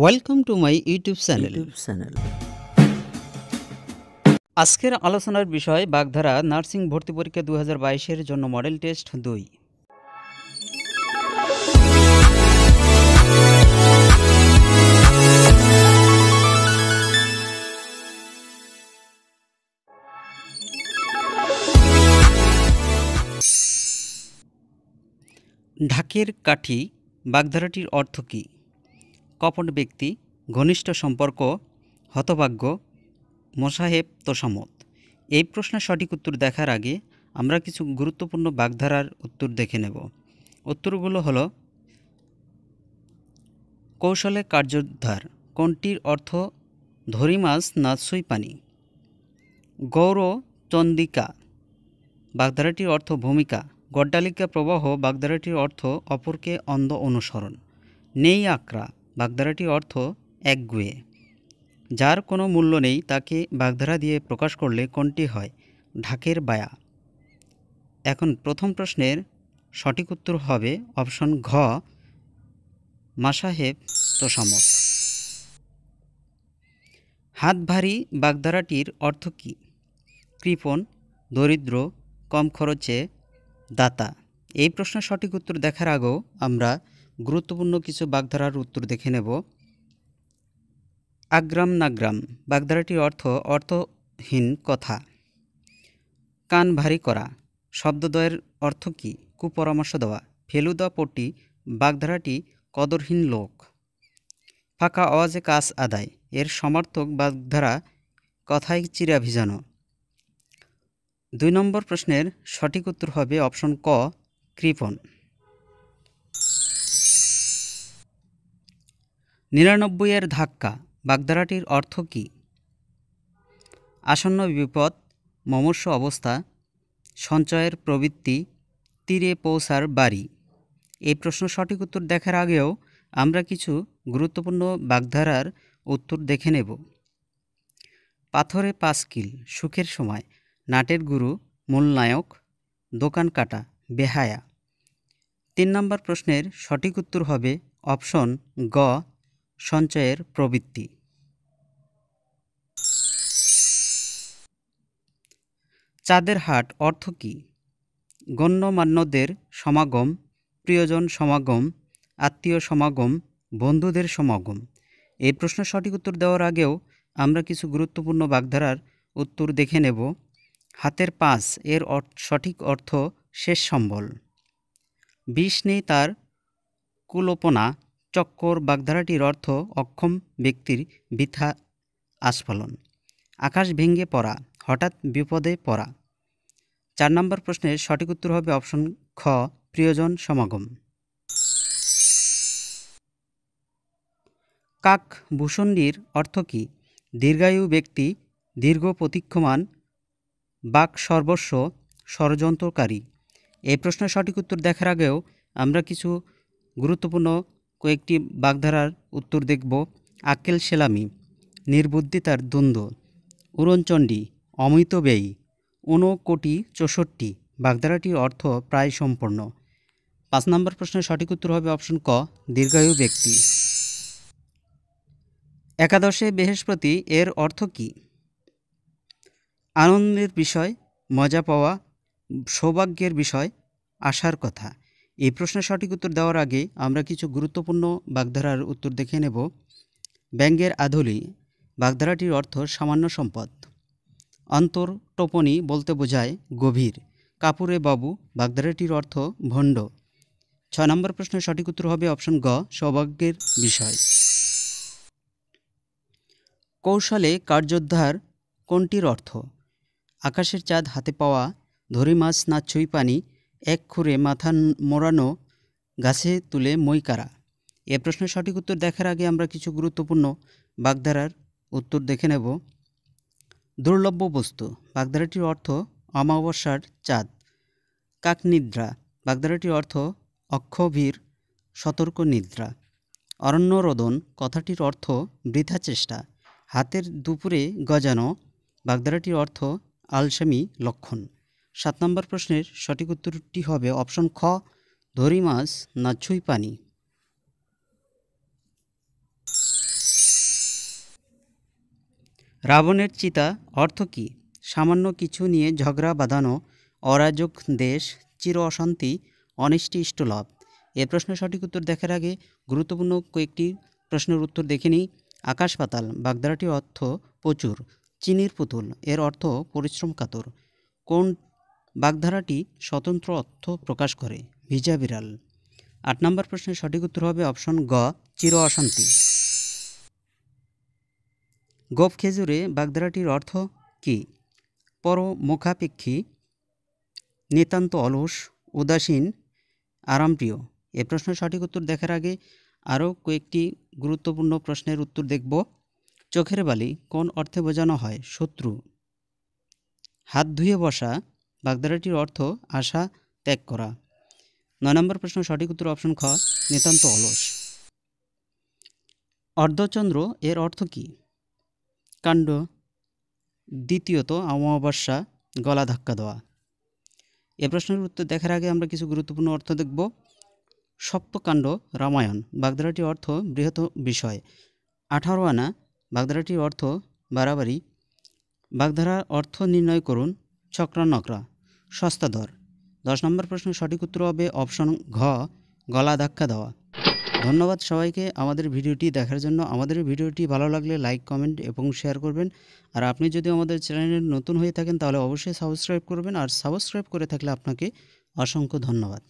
welcome to my YouTube channel channel আজকের আলোচনার বিষয় বাগধারা নার্সিং ভর্তি পরীক্ষা দু হাজার জন্য মডেল টেস্ট দুই ঢাকের কাঠি বাগধারাটির অর্থ কী কপট ব্যক্তি ঘনিষ্ঠ সম্পর্ক হতভাগ্য মোসাহেব তোষামত এই প্রশ্নের সঠিক উত্তর দেখার আগে আমরা কিছু গুরুত্বপূর্ণ বাগধারার উত্তর দেখে নেব উত্তরগুলো হল কৌশলে কার্যোদ্ধার কোনটির অর্থ ধরি মাছ না সুই পানি গৌর চন্দিকা বাগধারাটির অর্থ ভূমিকা গড্ডালিকা প্রবাহ বাগধারাটির অর্থ অপরকে অন্ধ অনুসরণ নেই আকরা বাগধারাটি অর্থ একগুয়ে যার কোনো মূল্য নেই তাকে বাগধারা দিয়ে প্রকাশ করলে কোনটি হয় ঢাকের বায়া এখন প্রথম প্রশ্নের সঠিক উত্তর হবে অপশন ঘ মাসাহেব তোষামত হাত ভারী বাগধারাটির অর্থ কী কৃপণ দরিদ্র কম খরচে দাতা এই প্রশ্নের সঠিক উত্তর দেখার আগেও আমরা গুরুত্বপূর্ণ কিছু বাগধারার উত্তর দেখে নেব আগ্রাম নাগ্রাম বাগধারাটির অর্থ অর্থহীন কথা কান ভারী করা শব্দদ্বয়ের অর্থ কী কুপরামর্শ দেওয়া ফেলুদা পট্টি বাগধারাটি কদরহীন লোক ফাঁকা আওয়াজে কাজ আদায় এর সমর্থক বাগধারা কথায় চিরা ভিজানো দুই নম্বর প্রশ্নের সঠিক উত্তর হবে অপশন ক কৃপণ নিরানব্বই এর ধাক্কা বাগধারাটির অর্থ কী আসন্ন বিপদ মমর্ষ অবস্থা সঞ্চয়ের প্রবৃত্তি তীরে পৌঁছার বাড়ি এই প্রশ্ন সঠিক উত্তর দেখার আগেও আমরা কিছু গুরুত্বপূর্ণ বাগধারার উত্তর দেখে নেব পাথরে পাঁচকিল সুখের সময় নাটের গুরু মূলনায়ক দোকান কাটা বেহায়া তিন নম্বর প্রশ্নের সঠিক উত্তর হবে অপশন গ সঞ্চয়ের প্রবৃত্তি চাঁদের হাট অর্থ কী গণ্যমান্যদের সমাগম প্রিয়জন সমাগম আত্মীয় সমাগম বন্ধুদের সমাগম এই প্রশ্ন সঠিক উত্তর দেওয়ার আগেও আমরা কিছু গুরুত্বপূর্ণ বাগধারার উত্তর দেখে নেব হাতের পাঁচ এর সঠিক অর্থ শেষ সম্বল বিষ নেই তার কুলোপনা চক্কর বাগধারাটির অর্থ অক্ষম ব্যক্তির বৃথা আস্ফলন আকাশ ভেঙে পড়া হঠাৎ বিপদে পড়া চার নম্বর প্রশ্নের সঠিক উত্তর হবে অপশন খ প্রিয়জন সমাগম কাক ভূষণ্ডির অর্থ কী দীর্ঘায়ু ব্যক্তি দীর্ঘ প্রতীক্ষমান বাক সর্বস্ব ষড়যন্ত্রকারী এই প্রশ্নের সঠিক উত্তর দেখার আগেও আমরা কিছু গুরুত্বপূর্ণ কয়েকটি বাগধারার উত্তর দেখব আকেল সেলামি নির্বুদ্ধিতার দ্বন্দ্ব উরণচণ্ডী অমৃত ব্যয়ী কোটি চৌষট্টি বাগধারাটির অর্থ প্রায় সম্পূর্ণ পাঁচ নম্বর প্রশ্নের সঠিক উত্তর হবে অপশন ক দীর্ঘায়ু ব্যক্তি একাদশে বৃহস্পতি এর অর্থ কি আনন্দের বিষয় মজা পাওয়া সৌভাগ্যের বিষয় আশার কথা এই প্রশ্নের সঠিক উত্তর দেওয়ার আগে আমরা কিছু গুরুত্বপূর্ণ বাগধারার উত্তর দেখে নেব ব্যাঙ্গের আধুলি বাগধারাটির অর্থ সামান্য সম্পদ অন্তর টোপনি বলতে বোঝায় গভীর কাপুরে বাবু বাগধারাটির অর্থ ভণ্ড ছ নম্বর প্রশ্নের সঠিক উত্তর হবে অপশন গ সৌভাগ্যের বিষয় কৌশলে কার্যোদ্ধার কোনটির অর্থ আকাশের চাঁদ হাতে পাওয়া ধরি মাছ না ছুঁই পানি এক খুঁড়ে মাথা মোড়ানো গাছে তুলে মই কারা এ প্রশ্নের সঠিক উত্তর দেখার আগে আমরা কিছু গুরুত্বপূর্ণ বাগধারার উত্তর দেখে নেব দুর্লভ্য বস্তু বাগধারাটির অর্থ অমাবস্যার চাঁদ কাকনিদ্রা বাগধারাটির অর্থ অক্ষভীর সতর্ক নিদ্রা অরণ্য রোদন কথাটির অর্থ বৃথা চেষ্টা হাতের দুপুরে গজানো বাগধারাটির অর্থ আলসামি লক্ষণ সাত নম্বর প্রশ্নের সঠিক উত্তরটি হবে অপশন খ ধরি মাছ না ছুঁই পানি রাবণের চিতা অর্থ কী সামান্য কিছু নিয়ে ঝগড়া বাঁধানো অরাজক দেশ চির অশান্তি অনিষ্টি ইষ্টলাভ এ প্রশ্নের সঠিক উত্তর দেখার আগে গুরুত্বপূর্ণ কয়েকটি প্রশ্নের উত্তর দেখে নিই আকাশ পাতাল বাগদারাটির অর্থ প্রচুর চিনির পুতুল এর অর্থ পরিশ্রম কাতর কোন বাগধারাটি স্বতন্ত্র অর্থ প্রকাশ করে ভিজা বিড়াল আট নম্বর প্রশ্নের সঠিক উত্তর হবে অপশন গ চির অশান্তি গোপ খেজুরে বাগধারাটির অর্থ কি পরমুখাপেক্ষী নিতান্ত অলস উদাসীন আরামপ্রিয় এ প্রশ্নের সঠিক উত্তর দেখার আগে আরও কয়েকটি গুরুত্বপূর্ণ প্রশ্নের উত্তর দেখব চোখের বালি কোন অর্থে বোঝানো হয় শত্রু হাত ধুয়ে বসা বাগধারাটির অর্থ আশা ত্যাগ করা নয় নম্বর প্রশ্ন সঠিক উত্তর অপশন খ নিতান্ত অলস অর্ধচন্দ্র এর অর্থ কী কাণ্ড দ্বিতীয়ত অমাবস্যা গলা ধাক্কা দেওয়া এ প্রশ্নের উত্তর দেখার আগে আমরা কিছু গুরুত্বপূর্ণ অর্থ দেখব সপ্তকাণ্ড রামায়ণ বাগধারাটির অর্থ বৃহৎ বিষয় আঠারো আনা বাগধারাটির অর্থ বাড়াবাড়ি বাগধারা অর্থ নির্ণয় করুন ছকরা নকরা সস্তা দর দশ নম্বর প্রশ্নের সঠিক উত্তর হবে অপশন ঘ গলা ধাক্কা দেওয়া ধন্যবাদ সবাইকে আমাদের ভিডিওটি দেখার জন্য আমাদের ভিডিওটি ভালো লাগলে লাইক কমেন্ট এবং শেয়ার করবেন আর আপনি যদি আমাদের চ্যানেলে নতুন হয়ে থাকেন তাহলে অবশ্যই সাবস্ক্রাইব করবেন আর সাবস্ক্রাইব করে থাকলে আপনাকে অসংখ্য ধন্যবাদ